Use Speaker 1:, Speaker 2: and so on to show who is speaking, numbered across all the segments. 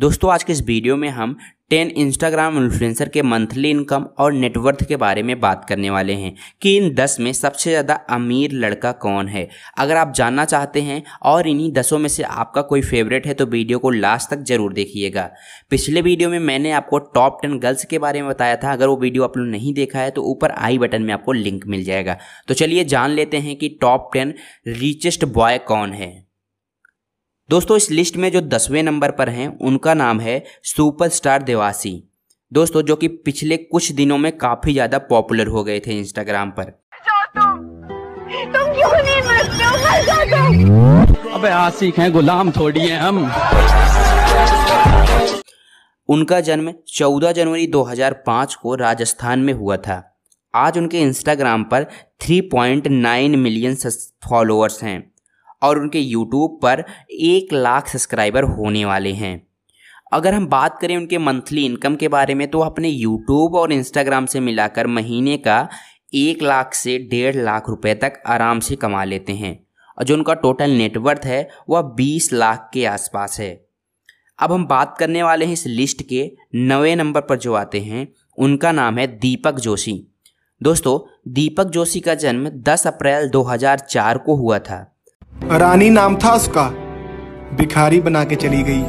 Speaker 1: दोस्तों आज के इस वीडियो में हम 10 इंस्टाग्राम इन्फ्लुएंसर के मंथली इनकम और नेटवर्थ के बारे में बात करने वाले हैं कि इन 10 में सबसे ज़्यादा अमीर लड़का कौन है अगर आप जानना चाहते हैं और इन्हीं दसों में से आपका कोई फेवरेट है तो वीडियो को लास्ट तक जरूर देखिएगा पिछले वीडियो में मैंने आपको टॉप टेन गर्ल्स के बारे में बताया था अगर वो वीडियो आपने नहीं देखा है तो ऊपर आई बटन में आपको लिंक मिल जाएगा तो चलिए जान लेते हैं कि टॉप टेन रिचेस्ट बॉय कौन है दोस्तों इस लिस्ट में जो दसवें नंबर पर हैं उनका नाम है सुपरस्टार देवासी दोस्तों जो कि पिछले कुछ दिनों में काफी ज्यादा पॉपुलर हो गए थे इंस्टाग्राम पर तुम, क्यों नहीं अबे आशिक हैं गुलाम थोड़ी हैं हम उनका जन्म 14 जनवरी 2005 को राजस्थान में हुआ था आज उनके इंस्टाग्राम पर 3.9 मिलियन फॉलोअर्स हैं और उनके यूट्यूब पर एक लाख सब्सक्राइबर होने वाले हैं अगर हम बात करें उनके मंथली इनकम के बारे में तो अपने यूट्यूब और इंस्टाग्राम से मिलाकर महीने का एक लाख से डेढ़ लाख रुपए तक आराम से कमा लेते हैं और जो उनका टोटल नेटवर्थ है वह बीस लाख के आसपास है अब हम बात करने वाले हैं इस लिस्ट के नवे नंबर पर जो आते हैं उनका नाम है दीपक जोशी दोस्तों दीपक जोशी का जन्म 10 अप्रैल 2004 को हुआ था रानी नाम था उसका भिखारी बना के चली गई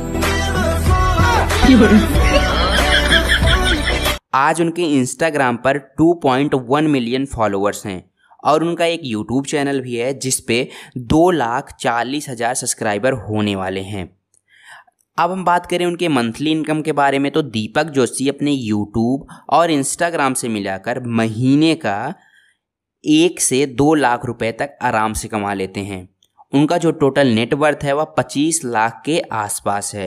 Speaker 1: आज उनके इंस्टाग्राम पर 2.1 मिलियन फॉलोअर्स हैं और उनका एक यूट्यूब चैनल भी है जिस पे दो लाख चालीस हज़ार सब्सक्राइबर होने वाले हैं अब हम बात करें उनके मंथली इनकम के बारे में तो दीपक जोशी अपने यूट्यूब और इंस्टाग्राम से मिलाकर महीने का एक से दो लाख रुपए तक आराम से कमा लेते हैं उनका जो टोटल नेटवर्थ है वह 25 लाख के आसपास है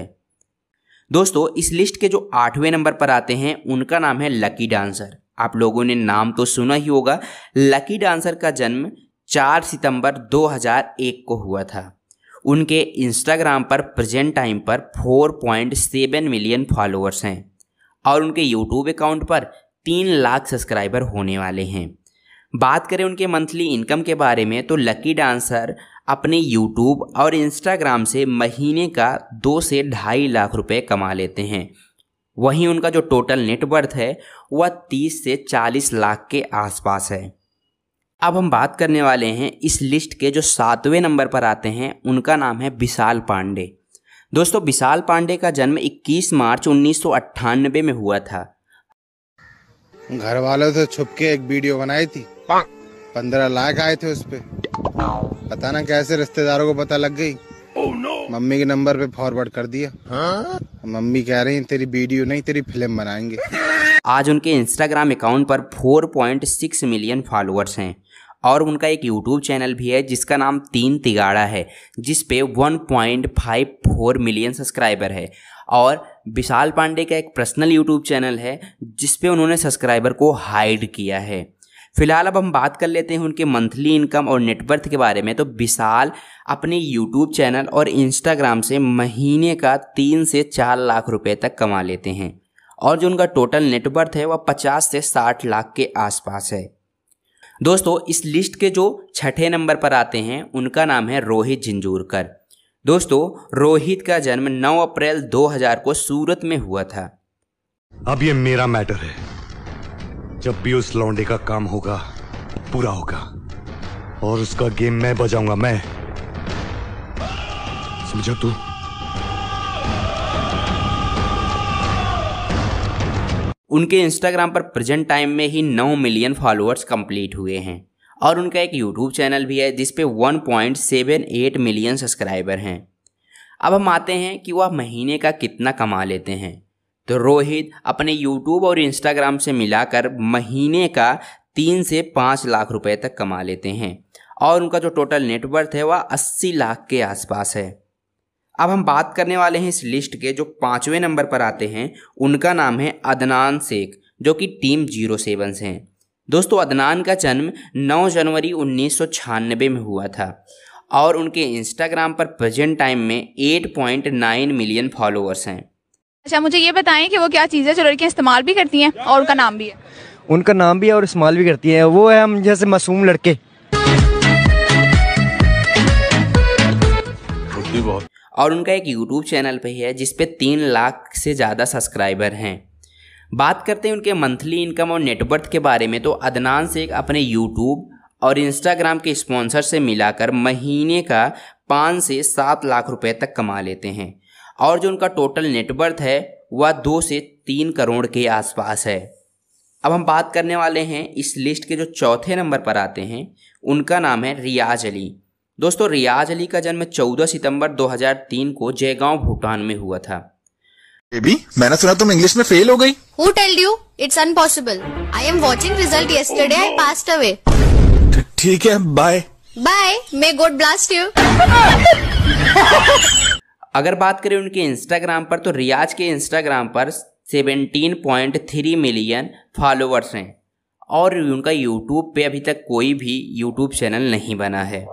Speaker 1: दोस्तों इस लिस्ट के जो आठवें नंबर पर आते हैं उनका नाम है लकी डांसर आप लोगों ने नाम तो सुना ही होगा लकी डांसर का जन्म 4 सितंबर 2001 को हुआ था उनके इंस्टाग्राम पर प्रेजेंट टाइम पर 4.7 मिलियन फॉलोअर्स हैं और उनके यूट्यूब अकाउंट पर तीन लाख सब्सक्राइबर होने वाले हैं बात करें उनके मंथली इनकम के बारे में तो लकी डांसर अपने यूट्यूब और इंस्टाग्राम से महीने का दो से ढाई लाख रुपए कमा लेते हैं वहीं उनका जो टोटल नेटवर्थ है वह तीस से चालीस लाख के आसपास है अब हम बात करने वाले हैं इस लिस्ट के जो सातवें नंबर पर आते हैं उनका नाम है विशाल पांडे दोस्तों विशाल पांडे का जन्म 21 मार्च उन्नीस में हुआ था घर वालों से छुप के एक वीडियो बनाई थी पंद्रह लाख आए थे उस पर पता ना कैसे रिश्तेदारों को पता लग गई oh, no. मम्मी के नंबर पे फॉरवर्ड कर दिया हाँ? मम्मी कह रही तेरी वीडियो नहीं तेरी फिल्म बनाएंगे आज उनके इंस्टाग्राम अकाउंट पर 4.6 मिलियन फॉलोअर्स हैं और उनका एक यूट्यूब चैनल भी है जिसका नाम तीन तिगाड़ा है जिस पे फोर मिलियन सब्सक्राइबर है और विशाल पांडे का एक पर्सनल यूट्यूब चैनल है जिसपे उन्होंने सब्सक्राइबर को हाइड किया है फिलहाल अब हम बात कर लेते हैं उनके मंथली इनकम और नेटवर्थ के बारे में तो विशाल अपने यूट्यूब चैनल और इंस्टाग्राम से महीने का तीन से चार लाख रुपए तक कमा लेते हैं और जो उनका टोटल नेटवर्थ है वह पचास से साठ लाख के आसपास है दोस्तों इस लिस्ट के जो छठे नंबर पर आते हैं उनका नाम है रोहित झिंझूरकर दोस्तों रोहित का जन्म 9 अप्रैल 2000 को सूरत में हुआ था अब ये मेरा मैटर है जब भी उस लौंडे का काम होगा पूरा होगा और उसका गेम मैं बजाऊंगा मैं समझो तू उनके इंस्टाग्राम पर प्रेजेंट टाइम में ही 9 मिलियन फॉलोअर्स कंप्लीट हुए हैं और उनका एक यूट्यूब चैनल भी है जिसपे 1.78 मिलियन सब्सक्राइबर हैं अब हम आते हैं कि वह महीने का कितना कमा लेते हैं तो रोहित अपने यूट्यूब और इंस्टाग्राम से मिलाकर महीने का तीन से पाँच लाख रुपए तक कमा लेते हैं और उनका जो टोटल नेटवर्थ है वह अस्सी लाख के आसपास है अब हम बात करने वाले हैं इस लिस्ट के जो पाँचवें नंबर पर आते हैं उनका नाम है अदनान शेख जो कि टीम जीरो सेवन से हैं दोस्तों अदनान का जन्म 9 जनवरी उन्नीस में हुआ था और उनके इंस्टाग्राम पर प्रेजेंट टाइम में 8.9 मिलियन फॉलोअर्स हैं अच्छा मुझे ये बताएं कि वो क्या चीज़ है जो लड़कियाँ इस्तेमाल भी करती हैं और उनका नाम भी है उनका नाम भी है और इस्तेमाल भी करती हैं वो है हम जैसे मासूम लड़के और उनका एक यूट्यूब चैनल भी है जिसपे तीन लाख से ज़्यादा सब्सक्राइबर हैं बात करते हैं उनके मंथली इनकम और नेटवर्थ के बारे में तो अदनान एक अपने यूट्यूब और इंस्टाग्राम के स्पॉन्सर से मिलाकर महीने का पाँच से सात लाख रुपए तक कमा लेते हैं और जो उनका टोटल नेटवर्थ है वह दो से तीन करोड़ के आसपास है अब हम बात करने वाले हैं इस लिस्ट के जो चौथे नंबर पर आते हैं उनका नाम है रियाज अली दोस्तों रियाज अली का जन्म 14 सितंबर 2003 को जयगांव भूटान में हुआ था बेबी मैंने सुना तुम इंग्लिश में फेल हो गई who tell you it's unpossible I am watching result yesterday I passed away ठीक है बाय बाय मे गोड ब्लास्ट यू अगर बात करें उनके इंस्टाग्राम पर तो रियाज के इंस्टाग्राम पर 17.3 मिलियन फॉलोअर्स हैं और उनका यूट्यूब पे अभी तक कोई भी यूट्यूब चैनल नहीं बना है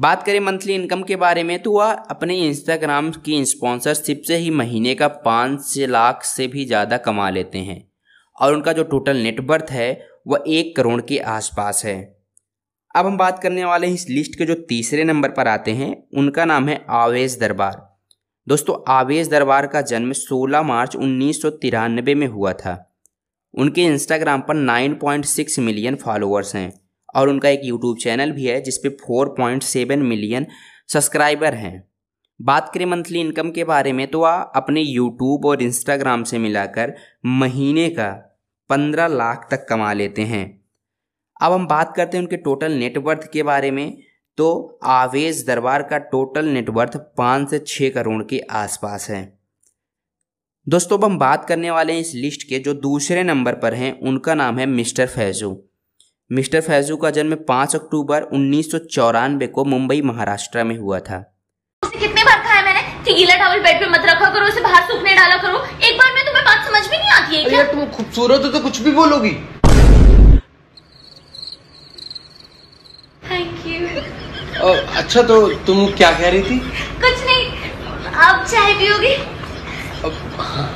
Speaker 1: बात करें मंथली इनकम के बारे में तो वह अपने इंस्टाग्राम की स्पॉन्सरशिप से ही महीने का पाँच लाख से भी ज़्यादा कमा लेते हैं और उनका जो टोटल नेटवर्थ है वह एक करोड़ के आसपास है अब हम बात करने वाले हैं इस लिस्ट के जो तीसरे नंबर पर आते हैं उनका नाम है आवेश दरबार दोस्तों आवेश दरबार का जन्म 16 मार्च उन्नीस में हुआ था उनके इंस्टाग्राम पर 9.6 मिलियन फॉलोअर्स हैं और उनका एक यूट्यूब चैनल भी है जिसपे 4.7 मिलियन सब्सक्राइबर हैं बात करें मंथली इनकम के बारे में तो आ अपने यूट्यूब और इंस्टाग्राम से मिलाकर महीने का 15 लाख तक कमा लेते हैं अब हम बात करते हैं उनके टोटल नेटवर्थ के बारे में तो आवेश दरबार का टोटल नेटवर्थ पाँच से छः करोड़ के आसपास है दोस्तों अब हम बात करने वाले हैं इस लिस्ट के जो दूसरे नंबर पर हैं उनका नाम है मिस्टर फैजू मिस्टर फैजू का जन्म 5 अक्टूबर उन्नीस को मुंबई महाराष्ट्र में हुआ था कितने बार कहा है मैंने कि गीला टॉवल बेड पे मत रखा करो उसे बाहर सूखने डाला करो एक बार में तुम्हें बात समझ में नहीं आती है क्या? तुम खूबसूरत हो तो कुछ भी बोलोगी अच्छा तो तुम क्या कह रही थी कुछ नहीं आप चाय पियोगे हाँ।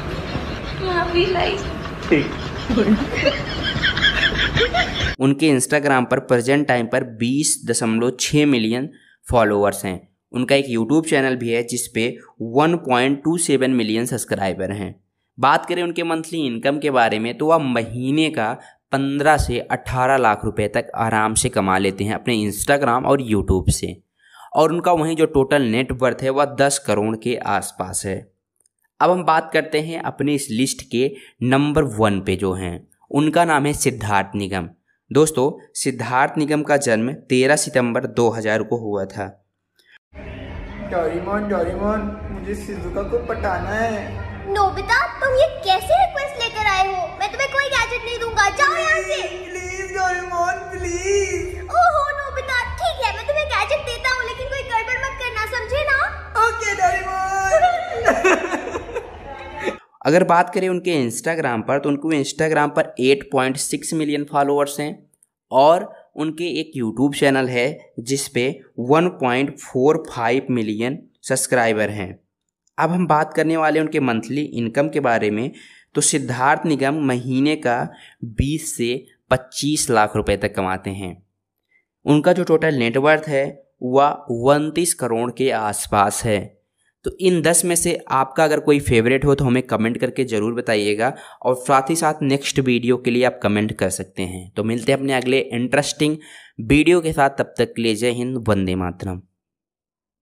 Speaker 1: ठीक उनके इंस्टाग्राम पर प्रेजेंट टाइम पर बीस दशमलव छ मिलियन फॉलोअर्स हैं उनका एक यूट्यूब चैनल भी है जिसपे 1.27 मिलियन सब्सक्राइबर हैं बात करें उनके मंथली इनकम के बारे में तो वह महीने का 15 से 18 लाख रुपए तक आराम से कमा लेते हैं अपने इंस्टाग्राम और यूट्यूब से और उनका वहीं जो टोटल नेटवर्थ है वह दस करोड़ के आसपास है अब हम बात करते हैं अपने इस लिस्ट के नंबर वन पे जो हैं उनका नाम है सिद्धार्थ निगम दोस्तों सिद्धार्थ निगम का जन्म 13 सितंबर 2000 को हुआ था डोरीमोन डोरीमोन मुझे सिजुका को पटाना है नोबिता तुम ये कैसे रिक्वेस्ट लेकर आए हो मैं तुम्हें कोई गैजेट नहीं दूंगा जाओ यहाँ से प्लीज डोरीमोन अगर बात करें उनके इंस्टाग्राम पर तो उनको इंस्टाग्राम पर 8.6 मिलियन फॉलोअर्स हैं और उनके एक यूट्यूब चैनल है जिस पे 1.45 मिलियन सब्सक्राइबर हैं अब हम बात करने वाले उनके मंथली इनकम के बारे में तो सिद्धार्थ निगम महीने का 20 से 25 लाख रुपए तक कमाते हैं उनका जो टोटल नेटवर्थ है वह उनतीस करोड़ के आसपास है तो इन दस में से आपका अगर कोई फेवरेट हो तो हमें कमेंट करके ज़रूर बताइएगा और साथ ही साथ नेक्स्ट वीडियो के लिए आप कमेंट कर सकते हैं तो मिलते हैं अपने अगले इंटरेस्टिंग वीडियो के साथ तब तक के लिए जय हिंद वंदे मातरम